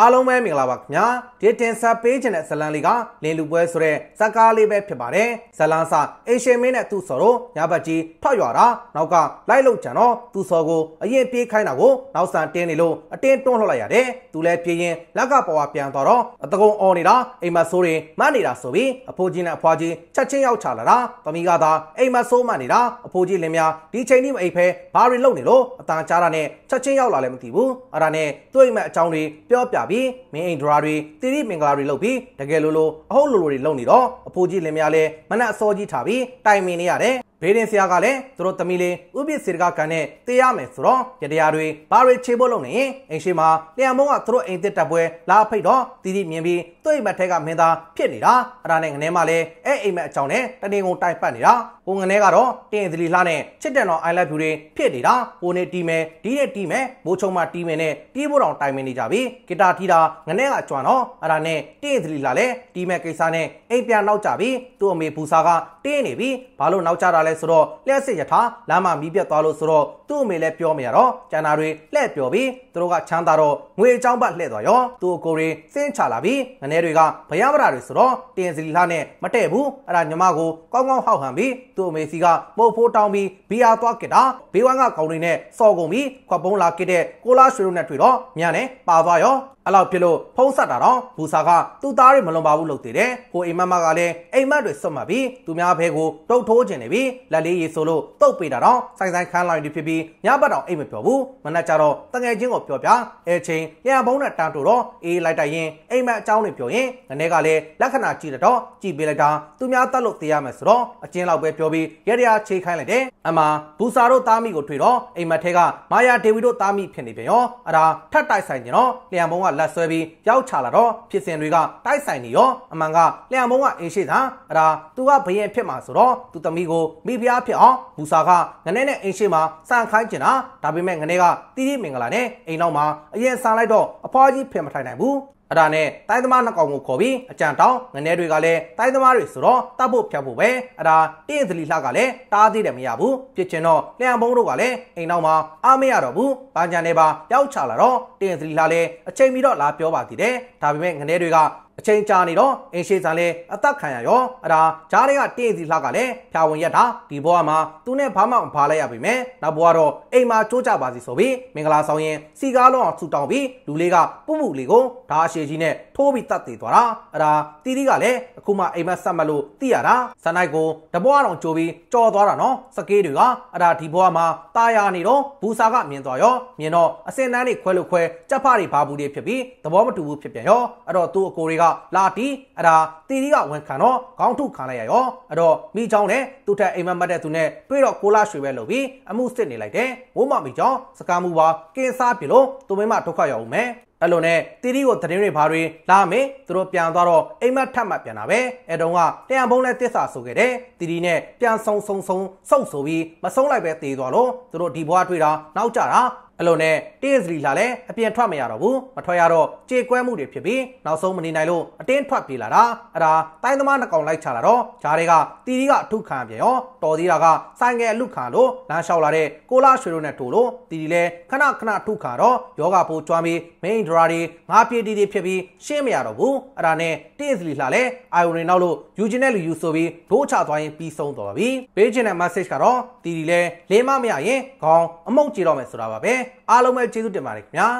အားလုံးပဲမင်္ဂလာပါခင်ဗျာဒီတင်ဆက်ပေးခြင်းတဲ့ဇလန်လေးကလင်းလူပွဲဆိုတဲ့ဇက်ကားလေးပဲဖြစ်ပါတယ်ဇလန်စာအရှင်မင်းနဲ့သူ့စော်တို့ညဘက်ကြီးထွက်ရွာတာနောက်ကလိုက်လုံကြံတော့သူ့စော်ကိုအရင်ပြေးခိုင်းတာကိုနောက်ဆန်တင်းနေလို့အတင်းတွန်းလှလိုက်ရတယ်သူလည်းပြေးရင်လက်ကပေါ်ဝပြန်သွားတော့အတကုံအော်နေတာအိမ်မဆိုးတွေမနေတာဆိုပြီးအဖိုးကြီးနဲ့အဖွားကြီးချက်ချင်းရောက်ချလာတာသမီးကသာအိမ်မဆိုးမနေတာအဖိုးကြီးလင်းများဒီချိန်ထိမအိပ်ဖဲဘာတွေလုပ်နေလို့အတန်ကြားတာနဲ့ချက်ချင်းရောက်လာလည်းမသိဘူးအဲ့ဒါနဲ့သူ့အိမ်မက်အကြောင်းတွေပြောပြပြီးမင်းအိမ်ဒရာတွေတိရိမင်္ဂလာတွေလုပ်ပြီးတကယ်လို့လို့အဟုတ်လိုလိုတွေလုပ်နေတော့အဖိုးကြီးလင်မယားလည်းမနှက်အစောကြီးထားပြီးတိုင်မင်နေရတယ်ဘေးရင်ဆရာကလည်းသူတို့သမီးလေးဥပိစေတကကန်နဲ့တေးရမယ်ဆိုတော့ရတရားတွေဘာတွေခြေဖို့လုပ်နေရင်အိမ်ရှိမှာလျံမုံကသူတို့အိမ်သက်တပ်ပွဲလာဖိတ်တော့တီတီမြင်ပြီးသူ့အိမ်မက်ထဲကမင်းသားဖြစ်နေတာအဲ့ဒါနဲ့ငနေမှလည်းအဲ့အိမ်မက်အကြောင်းနဲ့တနေကုန်တိုင်ပတ်နေတာကိုငနဲကတော့တင်သလီလှနဲ့ချစ်တန်တော် I love you တွေဖြစ်နေတာကိုနေတီမယ်ဒီနဲ့တီမယ်မိုးချုံမှတီမယ်နဲ့ပြေးဖို့တောင်တိုင်မနေကြပြီဂီတာထီတာငနဲကကြွန်တော့အဲ့ဒါနဲ့တင်သလီလှလဲတီမယ်ကိစ္စနဲ့အိမ်ပြန်နောက်ကြပြီသူ့အမေဘူစာကတင်းနေပြီဘာလို့နောက်ကြတာလဲဆိုတော့လျှက်စစ်ရထားလမ်းမှာမီးပြတ်သွားလို့ဆိုတော့သူ့အမေလည်းပြောမရတော့ကျန်တာတွေလှည့်ပြောပြီးသူတို့ကချမ်းသာတော့ငွေအကြောင်းပတ်လှည့်သွားရောသူ့အကိုတွေစင်းချလာပြီးငနဲတွေကဘယံဗရာတွေဆိုတော့တင်စလီလှနဲ့မတည့်ဘူးအဲ့ဒါညီမကိုကောင်းကောင်းဟောက်ဟန်ပြီးသူ့အမေစီကမုတ်ဖိုးတောင်းပြီးဘီယာသွားကစ်တာဘေးဝမ်းကခေါင်းတွေနဲ့စော်ကုန်ပြီးခွက်ပုံးလာကစ်တဲ့ကိုလာရွှေတို့နဲ့တွေ့တော့မြန်နဲ့ပါသွားရောအဲ့လောက်ဖြစ်လို့ဖုံးဆက်တာတော့ဘူဆာကသူ့သားတွေမလွန်ပါဘူးလို့သေးတယ်ဟိုအိမ်မမကလည်းအိမ်မတွေစွတ်မှပြီးသူများဘဲကိုတုတ်ထိုးခြင်းနေပြီးလက်လေးရေဆိုလို့တုတ်ပေးတာတော့ဆိုင်ဆိုင်ခန်းလိုက်ပြီးဖြစ်ပြီးညဘက်တော့အိမ်မပြောဘူးမနက်ကျတော့တငယ်ချင်းကိုပြောပြအဲချိန်ရံဘုံနဲ့တန်တူတော့အေးလိုက်တိုက်ရင်အိမ်မအကြောင်းတွေပြောရင်ငနေကလည်းလက်ခဏကြည့်တော့ကြည့်ပေးလိုက်တာသူများတတ်လို့သိရမယ်ဆိုတော့အချင်းလောက်ပဲပြောပြီးရရချေခိုင်းလိုက်တယ်အမဘူဆာတို့သားမိကိုတွေ့တော့အိမ်မထဲကမာယာဒေဗီတို့သားမိဖြစ်နေပြန်ရောအဒါထပ်တိုက်ဆိုင်ကြတော့လျံဘုံကလက်ဆွဲပြီးရောက်ချလာတော့ဖြစ်စဉ်တွေကတိုက်ဆိုင်နေရောအမှန်ကလျံမုံကအင်းရှိတာအဲ့ဒါသူကဘယင်ဖြစ်မှာဆိုတော့သူသမီးကိုမိဖုရားဖြစ်အောင်မူစာကငနဲ့နဲ့အင်းရှိမှာစံခိုင်းချင်တာဒါပေမဲ့ငနဲ့ကတိတိမင်္ဂလာနဲ့အိမ်နောက်မှာအရင်စားလိုက်တော့အဖွားကြီးဖင်မထိုင်နိုင်ဘူးအဲ့ဒါနဲ့တိုင်းသမားနှစ်ကောင်ကိုခေါ်ပြီးအကြံတောင်းငနေတွေကလည်းတိုင်းသမားတွေဆိုတော့တတ်ဖို့ဖြတ်ဖို့ပဲအဲ့ဒါတင့်သလီလှကလည်းတားသေးတယ်မရဘူးပြစ်ချင်တော့လျံဘုံတို့ကလည်းအိမ်နောက်မှာအားမရတော့ဘူးပန်းချန်တွေပါပျောက်ချလာတော့တင့်သလီလှလည်းအချိန်မီတော့လာပြောပါသေးတယ်ဒါပေမဲ့ငနေတွေကအချိန်ကြာနေတော့အင်းရှိဆန်လည်းအသက်ခံရရောအဒါဂျားတွေကတင်းစီလှကလည်းဖြာဝင်ရတာဒီဘဝမှာသူနဲ့ဘာမှမဘာလိုက်ရပြီမယ်နောက်ဘဝတော့အိမ်မှာကြိုးကြပါစီဆိုပြီးမင်္ဂလာဆောင်ရင်စီကားလုံးအောင်ဆူတောင်းပြီးလူလေးကပုပုလေးကိုဓာအရှိကြီးနဲ့ထိုးပြီးတတ်သေးသွားတာအဒါတီတီကလည်းအခုမှအိမ်မက်ဆက်မလို့သိရတာဆန်နိုင်ကိုတဘွားတော်ကြိုးပြီးကြော်သွားတာနော်စကေးတွေကအဒါဒီဘွားမှာตาယာနေတော့ဘူစာကမြင်သွားရောမြင်တော့အစင်တန်းတွေခွဲလို့ခွဲကြက်ဖတွေဘာဘူးတွေဖြစ်ပြီးသဘောမတူဘူးဖြစ်ပြန်ရောအဲ့တော့သူ့အကိုတွေကလာတီအဒါတီတီကဝန်ခံတော့ခေါင်းထုတ်ခံလိုက်ရရောအတော့မိချောင်းနဲ့သူ့ထက်အိမ်မက်မတ်တဲ့သူနဲ့တွေ့တော့ကိုလာရွှေပဲလုပ်ပြီးအမှုစစ်နေလိုက်တယ်ဝိုးမမိချောင်းစကားမှုပါကင်းစားပြလို့သူမင်းမဒုက္ခရောက်ဦးမယ်အဲ့လိုနဲ့တီတီကိုသတင်းတွေဘာတွေလာမယ်သူတို့ပြန်သွားတော့အိမ်မက်ထပ်မှပြန်တာပဲအဲ့တုန်းကတရံဘုံနဲ့တစ္ဆာဆိုခဲ့တယ်တီတီနဲ့ပြန်ဆုံဆုံဆုံဆုတ်ဆိုပြီးမဆုံးလိုက်ပဲတေးသွားလို့သူတို့ဒီဘွားတွေ့တာနောက်ကြတာအလိုနဲ့တေးစလီလာလည်းအပြင်ထွက်မရတော့ဘူးမထွက်ရတော့ကြေကွဲမှုတွေဖြစ်ပြီးနောက်ဆုံးမနေနိုင်လို့အတင်းထွက်ပြေးလာတာအဲ့ဒါတိုင်းသမားနှကောင်လိုက်ချလာတော့ဂျားတွေကတီတီကထုခံပြန်ရောတော်သေးတာကဆိုင်ငယ်လူခံလို့လမ်းလျှောက်လာတဲ့ကိုလာရွှေတို့နဲ့တို့လို့တီတီလည်းခဏခဏထုခံတော့ယောဂပိုးကြွားပြီးမိန်ဒရာတွေငါပြေးတီတီဖြစ်ပြီးရှင်းမရတော့ဘူးအဲ့ဒါနဲ့တေးစလီလာလည်းအာယုန်တွေနောက်လို့ယူဂျင်နဲ့လူယူဆိုပြီးဒိုးချသွားရင်ပြီးဆုံးသွားပါပြီပေးချင်တဲ့ message ကတော့တီတီလည်းလေးမမရရင်ခေါင်းအမုံကြေတော့မယ်ဆိုတာပါပဲအားလုံးပဲကျေးဇူးတင်ပါတယ်ခင်ဗျာ